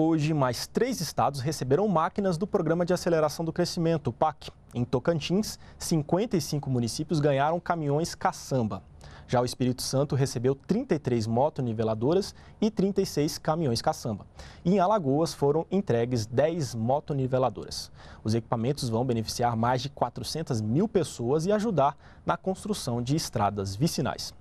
Hoje, mais três estados receberam máquinas do Programa de Aceleração do Crescimento, o PAC. Em Tocantins, 55 municípios ganharam caminhões caçamba. Já o Espírito Santo recebeu 33 motoniveladoras e 36 caminhões caçamba. E em Alagoas foram entregues 10 motoniveladoras. Os equipamentos vão beneficiar mais de 400 mil pessoas e ajudar na construção de estradas vicinais.